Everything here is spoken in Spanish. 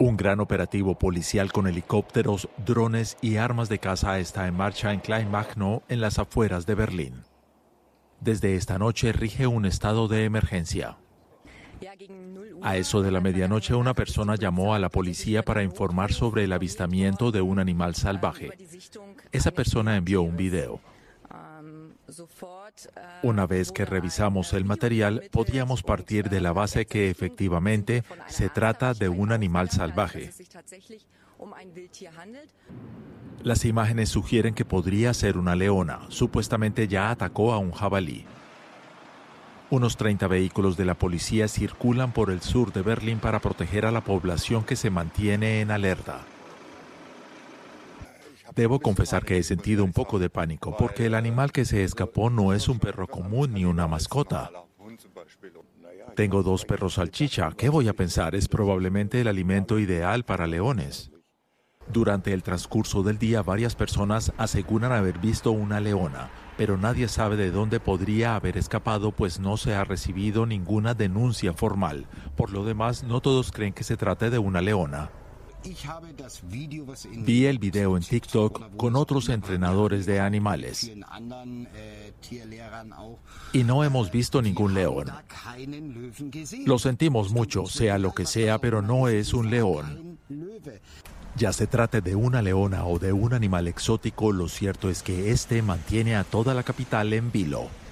Un gran operativo policial con helicópteros, drones y armas de caza está en marcha en Kleinmachnow, en las afueras de Berlín. Desde esta noche rige un estado de emergencia. A eso de la medianoche una persona llamó a la policía para informar sobre el avistamiento de un animal salvaje. Esa persona envió un video. Una vez que revisamos el material, podíamos partir de la base que efectivamente se trata de un animal salvaje. Las imágenes sugieren que podría ser una leona. Supuestamente ya atacó a un jabalí. Unos 30 vehículos de la policía circulan por el sur de Berlín para proteger a la población que se mantiene en alerta. Debo confesar que he sentido un poco de pánico porque el animal que se escapó no es un perro común ni una mascota. Tengo dos perros salchicha. ¿Qué voy a pensar? Es probablemente el alimento ideal para leones. Durante el transcurso del día varias personas aseguran haber visto una leona, pero nadie sabe de dónde podría haber escapado pues no se ha recibido ninguna denuncia formal. Por lo demás, no todos creen que se trate de una leona. Vi el video en TikTok con otros entrenadores de animales y no hemos visto ningún león. Lo sentimos mucho, sea lo que sea, pero no es un león. Ya se trate de una leona o de un animal exótico, lo cierto es que este mantiene a toda la capital en vilo.